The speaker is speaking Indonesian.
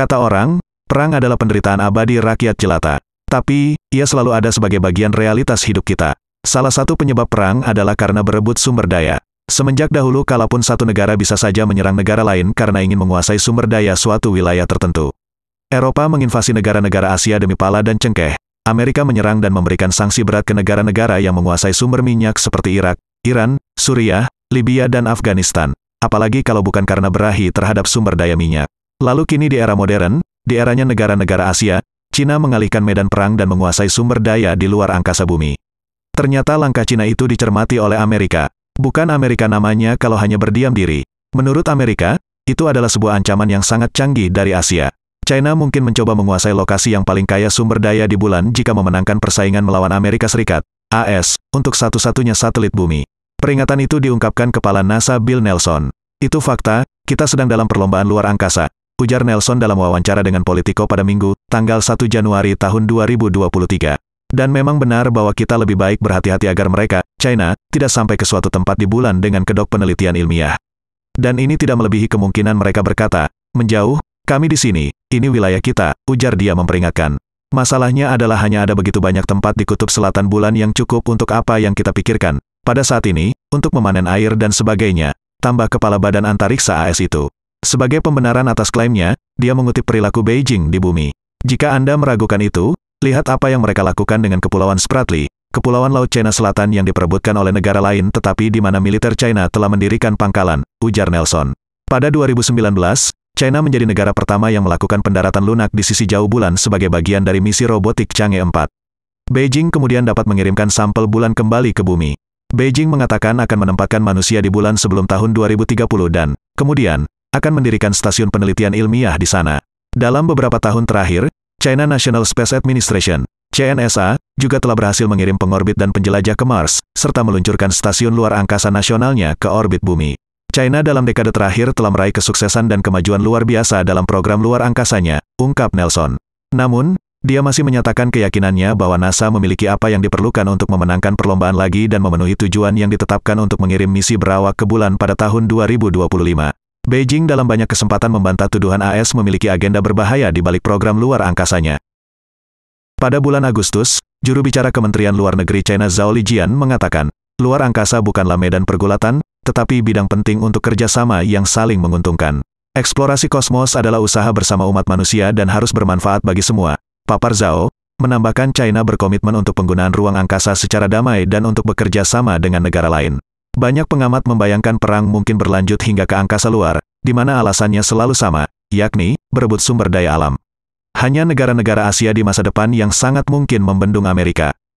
Kata orang, perang adalah penderitaan abadi rakyat jelata. Tapi, ia selalu ada sebagai bagian realitas hidup kita. Salah satu penyebab perang adalah karena berebut sumber daya. Semenjak dahulu kalaupun satu negara bisa saja menyerang negara lain karena ingin menguasai sumber daya suatu wilayah tertentu. Eropa menginvasi negara-negara Asia demi pala dan cengkeh. Amerika menyerang dan memberikan sanksi berat ke negara-negara yang menguasai sumber minyak seperti Irak, Iran, Suriah, Libya dan Afghanistan. Apalagi kalau bukan karena berahi terhadap sumber daya minyak. Lalu kini di era modern, di eranya negara-negara Asia, Cina mengalihkan medan perang dan menguasai sumber daya di luar angkasa bumi. Ternyata langkah Cina itu dicermati oleh Amerika. Bukan Amerika namanya kalau hanya berdiam diri. Menurut Amerika, itu adalah sebuah ancaman yang sangat canggih dari Asia. China mungkin mencoba menguasai lokasi yang paling kaya sumber daya di bulan jika memenangkan persaingan melawan Amerika Serikat, AS, untuk satu-satunya satelit bumi. Peringatan itu diungkapkan kepala NASA Bill Nelson. Itu fakta, kita sedang dalam perlombaan luar angkasa ujar Nelson dalam wawancara dengan Politico pada Minggu, tanggal 1 Januari tahun 2023. Dan memang benar bahwa kita lebih baik berhati-hati agar mereka, China, tidak sampai ke suatu tempat di bulan dengan kedok penelitian ilmiah. Dan ini tidak melebihi kemungkinan mereka berkata, menjauh, kami di sini, ini wilayah kita, ujar dia memperingatkan. Masalahnya adalah hanya ada begitu banyak tempat di kutub selatan bulan yang cukup untuk apa yang kita pikirkan. Pada saat ini, untuk memanen air dan sebagainya, tambah kepala badan antariksa AS itu. Sebagai pembenaran atas klaimnya, dia mengutip perilaku Beijing di bumi. Jika Anda meragukan itu, lihat apa yang mereka lakukan dengan Kepulauan Spratly, Kepulauan Laut China Selatan yang diperebutkan oleh negara lain tetapi di mana militer China telah mendirikan pangkalan, ujar Nelson. Pada 2019, China menjadi negara pertama yang melakukan pendaratan lunak di sisi jauh bulan sebagai bagian dari misi robotik Chang'e 4. Beijing kemudian dapat mengirimkan sampel bulan kembali ke bumi. Beijing mengatakan akan menempatkan manusia di bulan sebelum tahun 2030 dan, kemudian, akan mendirikan stasiun penelitian ilmiah di sana. Dalam beberapa tahun terakhir, China National Space Administration, CNSA, juga telah berhasil mengirim pengorbit dan penjelajah ke Mars, serta meluncurkan stasiun luar angkasa nasionalnya ke orbit bumi. China dalam dekade terakhir telah meraih kesuksesan dan kemajuan luar biasa dalam program luar angkasanya, ungkap Nelson. Namun, dia masih menyatakan keyakinannya bahwa NASA memiliki apa yang diperlukan untuk memenangkan perlombaan lagi dan memenuhi tujuan yang ditetapkan untuk mengirim misi berawak ke bulan pada tahun 2025. Beijing dalam banyak kesempatan membantah tuduhan AS memiliki agenda berbahaya di balik program luar angkasanya. Pada bulan Agustus, juru bicara Kementerian Luar Negeri China Zhao Lijian mengatakan, luar angkasa bukanlah medan pergulatan, tetapi bidang penting untuk kerjasama yang saling menguntungkan. Eksplorasi kosmos adalah usaha bersama umat manusia dan harus bermanfaat bagi semua. Papar Zhao menambahkan China berkomitmen untuk penggunaan ruang angkasa secara damai dan untuk bekerja sama dengan negara lain. Banyak pengamat membayangkan perang mungkin berlanjut hingga ke angkasa luar, di mana alasannya selalu sama, yakni, berebut sumber daya alam. Hanya negara-negara Asia di masa depan yang sangat mungkin membendung Amerika.